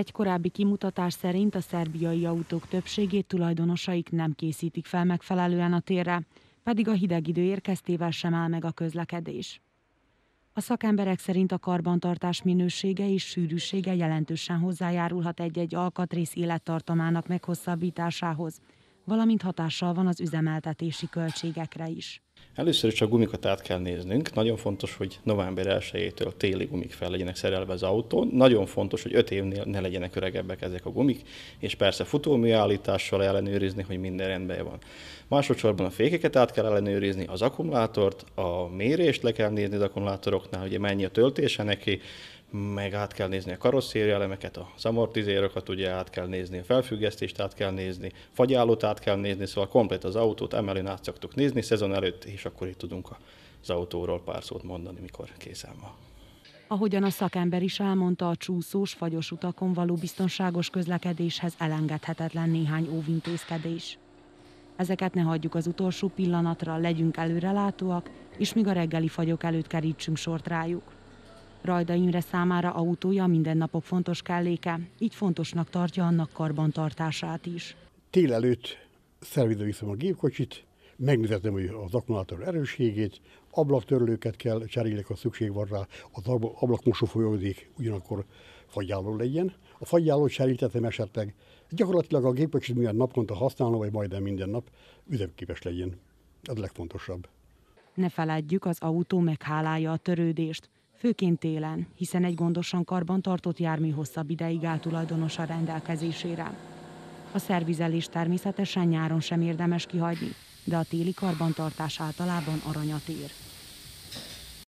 Egy korábbi kimutatás szerint a szerbiai autók többségét tulajdonosaik nem készítik fel megfelelően a térre, pedig a hideg idő érkeztével sem áll meg a közlekedés. A szakemberek szerint a karbantartás minősége és sűrűsége jelentősen hozzájárulhat egy-egy alkatrész élettartamának meghosszabbításához, valamint hatással van az üzemeltetési költségekre is. Először is a gumikat át kell néznünk. Nagyon fontos, hogy november 1-től téli gumik fel legyenek szerelve az autón. Nagyon fontos, hogy 5 évnél ne legyenek öregebbek ezek a gumik, és persze futóműállítással ellenőrizni, hogy minden rendben van. Másodszorban a fékeket át kell ellenőrizni, az akkumulátort, a mérést le kell nézni az akkumulátoroknál, hogy mennyi a töltése neki, meg át kell nézni a karosszéri elemeket, az amortizérokat, ugye át kell nézni, a felfüggesztést át kell nézni, fagyállót át kell nézni, szóval komplet az autót emelén át szoktuk nézni szezon előtt, és akkor itt tudunk az autóról pár szót mondani, mikor készen van. Ahogyan a szakember is elmondta, a csúszós, fagyos utakon való biztonságos közlekedéshez elengedhetetlen néhány óvintézkedés. Ezeket ne hagyjuk az utolsó pillanatra, legyünk előrelátóak, és míg a reggeli fagyok előtt kerítsünk sort rájuk. Rajda Imre számára autója mindennapok fontos kelléke, így fontosnak tartja annak karbantartását is. Tél előtt szervizre viszem a gépkocsit, megnézetem az akkumulátor erősségét, ablaktörlőket kell cserélni, ha szükség van rá, az ablakmosó folyódik ugyanakkor fagyáló legyen. A fagyálót cserítettem esetleg, gyakorlatilag a gépkocsit minden napkonta használom, vagy majdnem minden nap üzemképes legyen. Ez a legfontosabb. Ne feledjük, az autó meghálálja a törődést főként télen, hiszen egy gondosan karban tartott jármű hosszabb ideig áll tulajdonosa rendelkezésére. A szervizelést természetesen nyáron sem érdemes kihagyni, de a téli karbantartás általában aranyat ér.